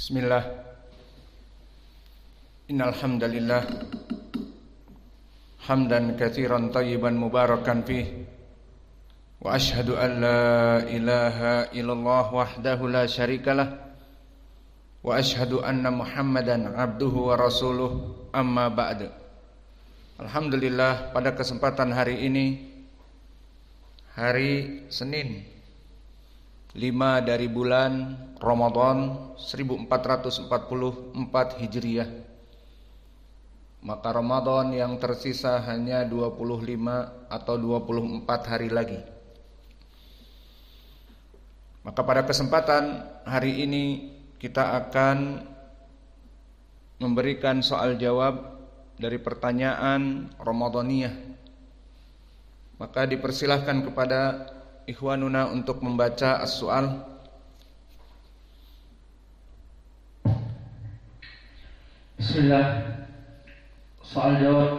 Bismillah Innalhamdalillah Hamdan kathiran tayyiban mubarakan fi. Wa ashadu an la ilaha illallah wahdahu la syarikalah Wa ashadu anna muhammadan abduhu wa rasuluh amma ba'du Alhamdulillah pada kesempatan hari ini Hari Senin 5 dari bulan Ramadan 1444 Hijriah Maka Ramadan yang tersisa hanya 25 atau 24 hari lagi Maka pada kesempatan hari ini kita akan memberikan soal jawab dari pertanyaan Ramadaniyah maka dipersilahkan kepada ikhwanuna untuk membaca as-soal Bismillah Soal jawab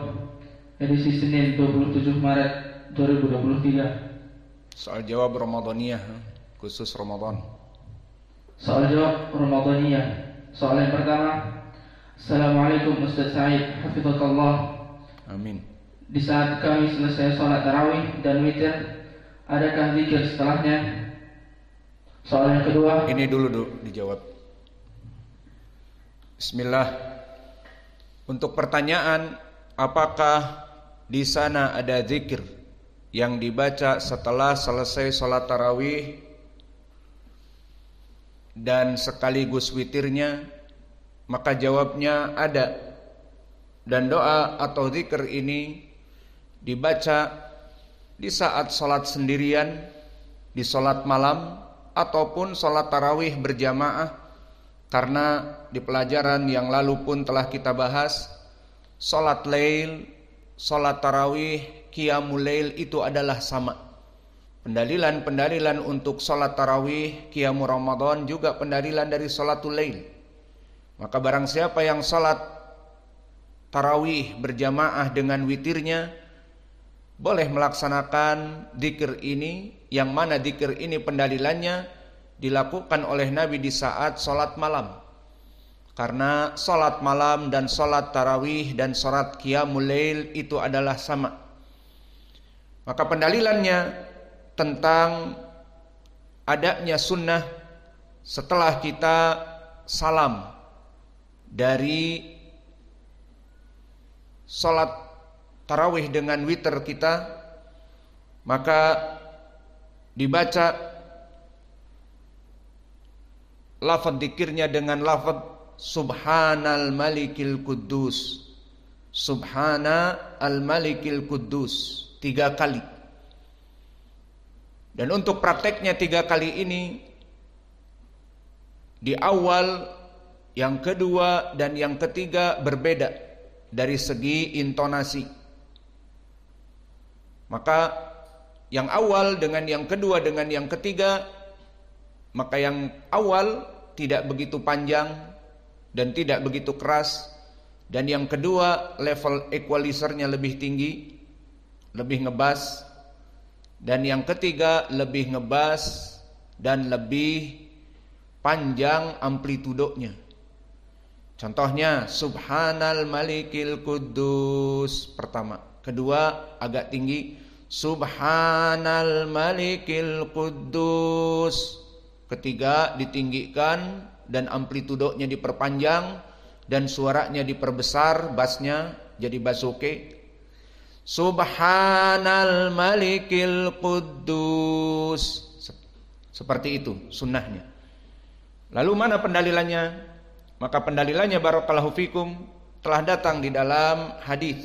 edisi Senin 27 Maret 2023 Soal jawab Ramadhaniyah eh, khusus Ramadhan. Soal jawab Ramadhaniyah Soal yang pertama Assalamualaikum Ustaz Said Hafizakallah Amin Di saat kami selesai sholat tarawih dan witir Adakah zikir setelahnya? Soal yang kedua. Ini dulu dulu dijawab. Bismillah. Untuk pertanyaan, apakah di sana ada zikir yang dibaca setelah selesai sholat tarawih dan sekaligus witirnya? Maka jawabnya ada. Dan doa atau zikir ini dibaca di saat sholat sendirian, di sholat malam, ataupun sholat tarawih berjamaah, karena di pelajaran yang lalu pun telah kita bahas, sholat lail, sholat tarawih, qiyamul lail itu adalah sama. Pendalilan-pendalilan untuk sholat tarawih, qiyamul ramadan juga pendalilan dari sholatul lail. Maka barang siapa yang sholat tarawih berjamaah dengan witirnya, boleh melaksanakan dikir ini yang mana dikir ini pendalilannya dilakukan oleh Nabi di saat solat malam karena solat malam dan solat tarawih dan sholat qiyamul lail itu adalah sama maka pendalilannya tentang adanya sunnah setelah kita salam dari solat tarawih dengan witer kita maka dibaca lafad dikirnya dengan lafad subhanal malikil kudus subhana al malikil kudus tiga kali dan untuk prakteknya tiga kali ini di awal yang kedua dan yang ketiga berbeda dari segi intonasi maka yang awal dengan yang kedua dengan yang ketiga maka yang awal tidak begitu panjang dan tidak begitu keras dan yang kedua level equalizernya lebih tinggi lebih ngebas dan yang ketiga lebih ngebas dan lebih panjang amplitudonya Contohnya subhanal malikil kudus pertama, kedua agak tinggi subhanal malikil kudus ketiga ditinggikan dan amplitudonya diperpanjang dan suaranya diperbesar basnya jadi basuke subhanal malikil kudus seperti itu sunnahnya lalu mana pendalilannya maka pendalilannya barakallahu fikum telah datang di dalam hadis.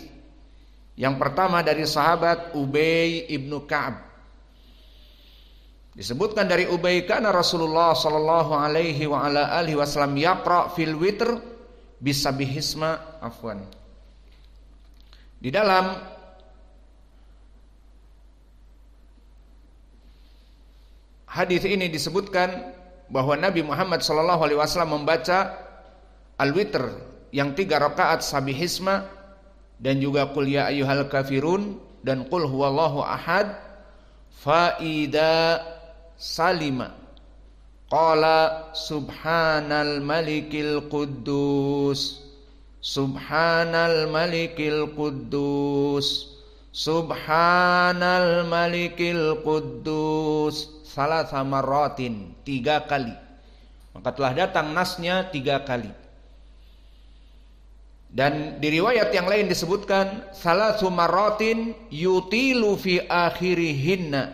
Yang pertama dari sahabat Ubay ibnu Ka'ab. Disebutkan dari Ubay karena Rasulullah sallallahu alaihi wa ala alihi wasallam yaqra fil witr bisabihisma afwan. Di dalam hadis ini disebutkan bahwa Nabi Muhammad sallallahu alaihi wasallam membaca al-witr yang tiga rakaat sabihisma dan juga qul ya ayyuhal kafirun dan qul huwallahu ahad faida salima qala subhanal malikil quddus subhanal malikil quddus Subhanal Malikil Quddus Salah sama rotin Tiga kali Maka telah datang nasnya tiga kali dan di riwayat yang lain disebutkan salah sumarotin yutilu fi akhirihinna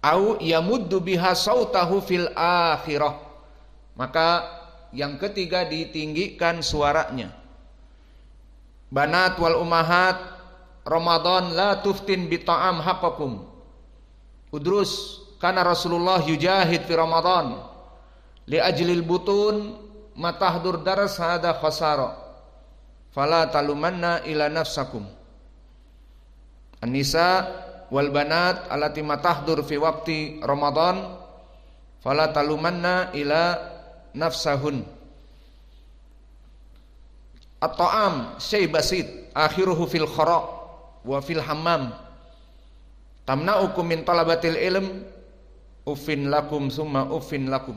au yamuddu biha sautahu fil akhirah. Maka yang ketiga ditinggikan suaranya. Banat wal umahat Ramadan la tuftin bi ta'am haqqakum. Udrus karena Rasulullah yujahid fi Ramadan li ajlil butun matahdur daras hada khasara fala talumanna ila nafsakum Anisa wal banat alati matahdur fi waqti Ramadan fala talumanna ila nafsahun At-ta'am syai basit akhiruhu fil khara wa fil hammam tamna'ukum min talabatil ilm ufin lakum summa ufin lakum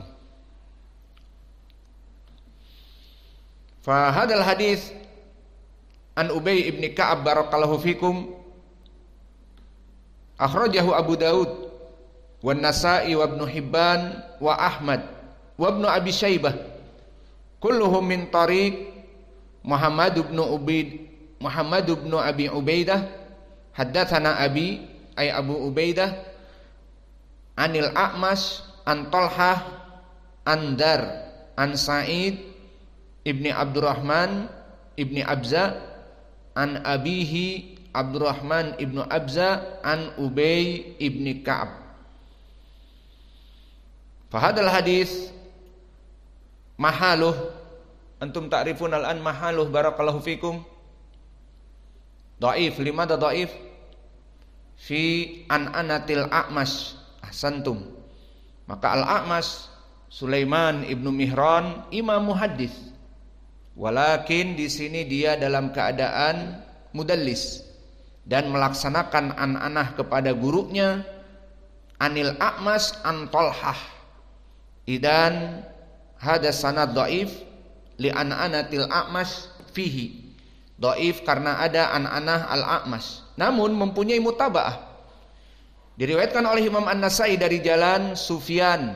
Fa hadal hadis an Ubay ibn Ka'ab barakallahu fikum akhrajahu Abu Daud wa Nasa'i wa Ibn Hibban wa Ahmad wa Ibn Abi Syaibah kulluhum min tariq Muhammad ibn Ubaid Muhammad ibn Abi Ubaidah haddathana Abi ay Abu Ubaidah Anil A'mas an Talhah an Dar an Sa'id ibni Abdurrahman ibni Abza an abihi Abdurrahman ibnu Abza an Ubay ibni Ka'ab. Fahadal hadis mahaluh antum ta'rifun al-an mahaluh barakallahu fikum. Da'if, lima da da'if fi an anatil a'mas ahsantum. Maka al-a'mas Sulaiman ibnu Mihran imam muhaddis Walakin di sini dia dalam keadaan mudallis dan melaksanakan an-anah kepada gurunya Anil Akmas Antolhah Idan hada sanad dhaif li an-anatil Akmas fihi. Dhaif karena ada an-anah al Akmas Namun mempunyai mutaba'ah. Diriwayatkan oleh Imam An-Nasai dari jalan Sufyan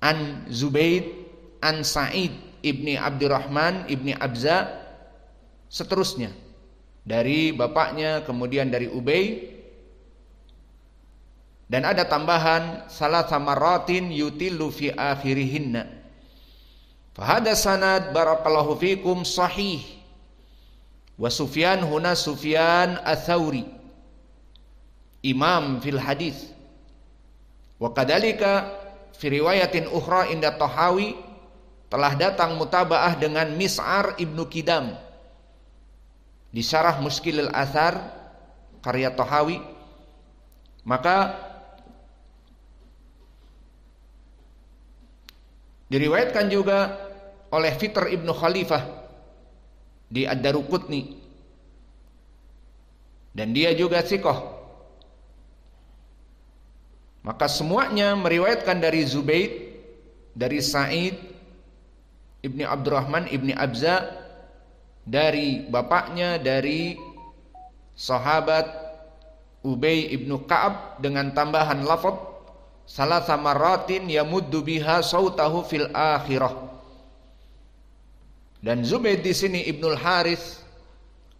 an Zubaid an Sa'id Ibni Abdurrahman, Ibni Abza, seterusnya. Dari bapaknya, kemudian dari Ubay. Dan ada tambahan salah Rotin yutilu fi akhirihinna. Fahada sanad barakallahu fikum sahih. Wa Sufyan huna Sufyan athawri. Imam fil hadis. Wa kadalika fi riwayatin ukhra inda Tahawi telah datang mutabaah dengan Mis'ar ibnu Kidam di syarah Muskilil Athar karya Tohawi maka diriwayatkan juga oleh Fitr ibnu Khalifah di Ad-Darukutni dan dia juga sikoh maka semuanya meriwayatkan dari Zubaid dari Said Ibni Abdurrahman Ibni Abza dari bapaknya dari sahabat Ubay ibnu Kaab dengan tambahan lafad salah sama ratin yamuddu biha sautahu fil akhirah dan Zubaid di sini Ibnul Haris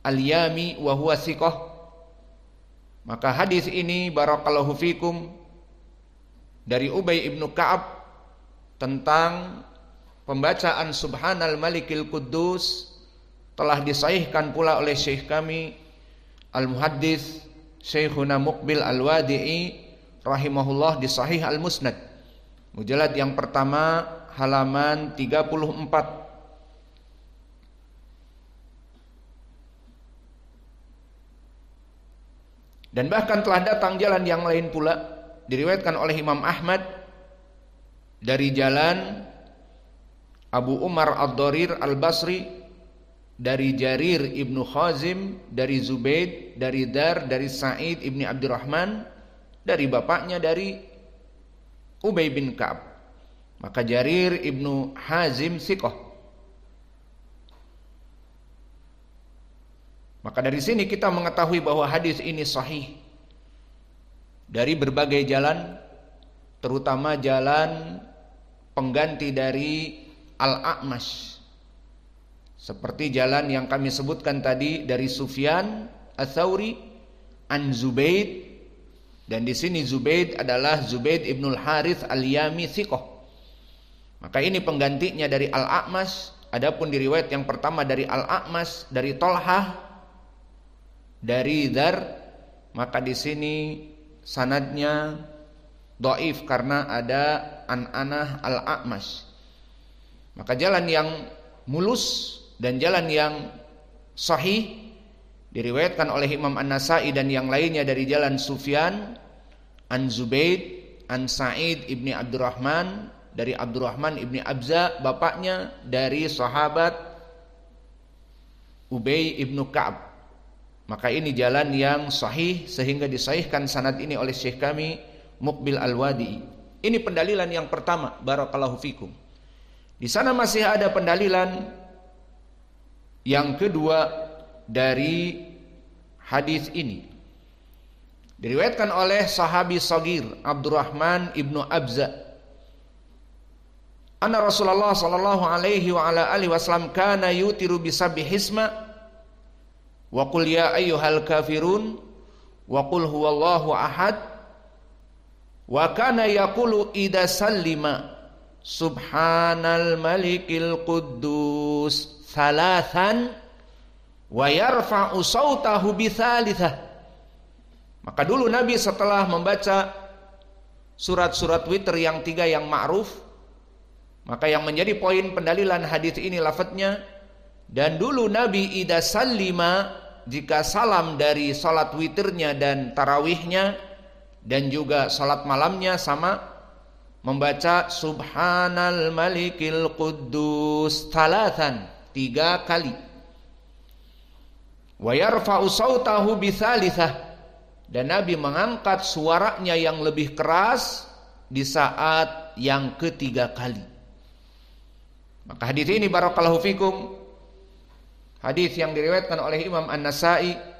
al-Yami wa huwa siqah. maka hadis ini barakallahu fikum dari Ubay ibnu Kaab tentang Pembacaan Subhanal Malikil Kudus telah disahihkan pula oleh syekh kami Al-Muhaddis Syekhuna Mukbil Al-Wadi'i rahimahullah di Sahih Al-Musnad. Mujalad yang pertama halaman 34. Dan bahkan telah datang jalan yang lain pula diriwayatkan oleh Imam Ahmad dari jalan Abu Umar ad dorir Al-Basri dari Jarir ibnu Khazim dari Zubaid dari Dar dari Sa'id ibni Abdurrahman dari bapaknya dari Ubay bin Ka'ab maka Jarir ibnu Hazim Sikoh maka dari sini kita mengetahui bahwa hadis ini sahih dari berbagai jalan terutama jalan pengganti dari al amas seperti jalan yang kami sebutkan tadi dari Sufyan Al-Thawri an Zubaid dan di sini Zubaid adalah Zubaid Ibnul Harith Al-Yami Thikoh Maka ini penggantinya dari al amas adapun di riwayat yang pertama dari al amas dari Tolhah dari Dzar maka di sini sanadnya doif karena ada an-anah al-a'mash maka jalan yang mulus dan jalan yang sahih diriwayatkan oleh Imam An-Nasai dan yang lainnya dari jalan Sufyan, An Zubaid, An Sa'id ibni Abdurrahman dari Abdurrahman ibni Abza bapaknya dari sahabat Ubay ibnu Ka'ab. Maka ini jalan yang sahih sehingga disahihkan sanad ini oleh Syekh kami Mukbil Al-Wadi. Ini pendalilan yang pertama, barakallahu fikum. Di sana masih ada pendalilan yang kedua dari hadis ini. Diriwayatkan oleh sahabi Sagir Abdurrahman ibnu Abza. Anna Rasulullah sallallahu alaihi wa ala alihi wasallam kana yutiru bisabbihisma wa qul ya ayyuhal kafirun wa qul huwallahu ahad wa kana yaqulu idza sallima Subhanal Malikil Quddus salasan wa yarfa'u sautahu bithalithah. Maka dulu Nabi setelah membaca surat-surat witir yang tiga yang ma'ruf maka yang menjadi poin pendalilan hadis ini lafadznya dan dulu Nabi ida salima jika salam dari salat witirnya dan tarawihnya dan juga salat malamnya sama membaca subhanal malikil quddus talatan tiga kali wa yarfa'u sautahu bithalithah dan Nabi mengangkat suaranya yang lebih keras di saat yang ketiga kali maka hadis ini barakallahu fikum hadis yang diriwayatkan oleh Imam An-Nasai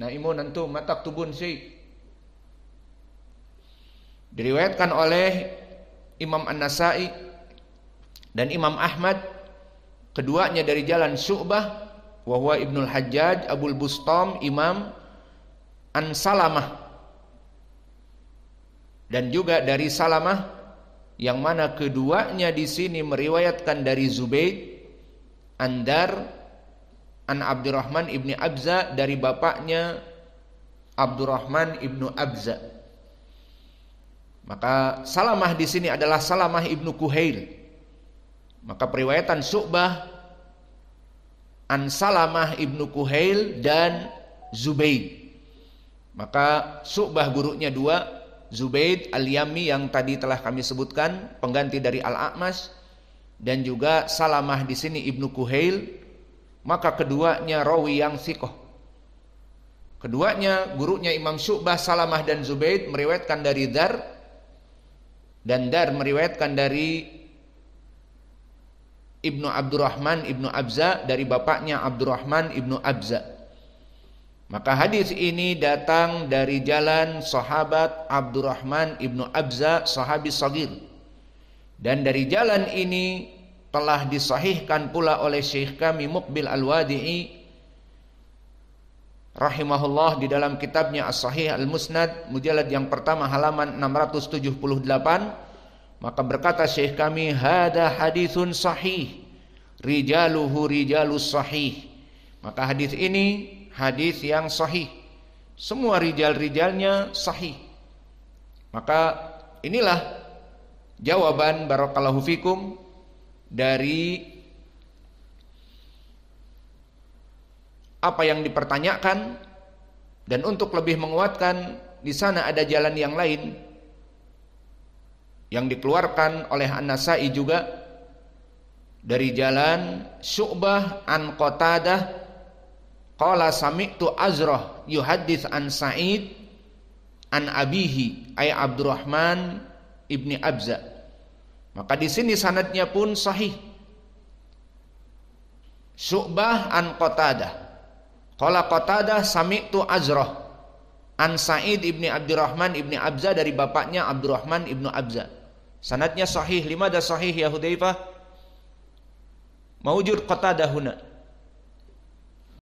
Naimun antum mataktubun tubun syekh Diriwayatkan oleh Imam An-Nasai dan Imam Ahmad keduanya dari jalan Syu'bah wahwa Ibnul Hajjaj Abul Bustam Imam An Salamah dan juga dari Salamah yang mana keduanya di sini meriwayatkan dari Zubaid Andar An Abdurrahman ibni Abza dari bapaknya Abdurrahman ibnu Abza maka Salamah di sini adalah Salamah ibnu Kuhail. Maka periwayatan Su'bah An Salamah ibnu Kuhail dan Zubaid. Maka Su'bah gurunya dua, Zubaid Al-Yami yang tadi telah kami sebutkan, pengganti dari al Akmas dan juga Salamah di sini ibnu Kuhail. Maka keduanya rawi yang sikoh. Keduanya gurunya Imam Syu'bah, Salamah dan Zubaid meriwayatkan dari Dar dan Dar meriwayatkan dari Ibnu Abdurrahman Ibnu Abza dari bapaknya Abdurrahman Ibnu Abza maka hadis ini datang dari jalan sahabat Abdurrahman Ibnu Abza sahabi sagir dan dari jalan ini telah disahihkan pula oleh Syekh kami Mukbil Al-Wadi'i rahimahullah di dalam kitabnya As-Sahih Al-Musnad mujalad yang pertama halaman 678 maka berkata Syekh kami hada hadithun sahih rijaluhu rijalus sahih maka hadis ini hadis yang sahih semua rijal-rijalnya sahih maka inilah jawaban barakallahu fikum dari apa yang dipertanyakan dan untuk lebih menguatkan di sana ada jalan yang lain yang dikeluarkan oleh An-Nasai juga dari jalan Syu'bah an Qatadah qala sami'tu Azrah yuhaddits an Sa'id an abihi ay Abdurrahman ibni Abza maka di sini sanadnya pun sahih Syu'bah an Qatadah Qala Qatadah sami'tu Azrah An Sa'id ibni Abdurrahman ibni Abza dari bapaknya Abdurrahman ibnu Abza. Sanatnya sahih, lima dah sahih ya Hudzaifah. Maujud Qatadah huna.